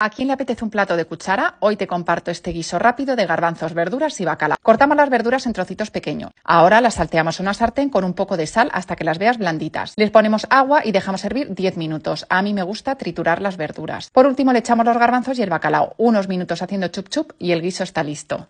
¿A quién le apetece un plato de cuchara? Hoy te comparto este guiso rápido de garbanzos, verduras y bacalao. Cortamos las verduras en trocitos pequeños. Ahora las salteamos en una sartén con un poco de sal hasta que las veas blanditas. Les ponemos agua y dejamos hervir 10 minutos. A mí me gusta triturar las verduras. Por último le echamos los garbanzos y el bacalao. Unos minutos haciendo chup chup y el guiso está listo.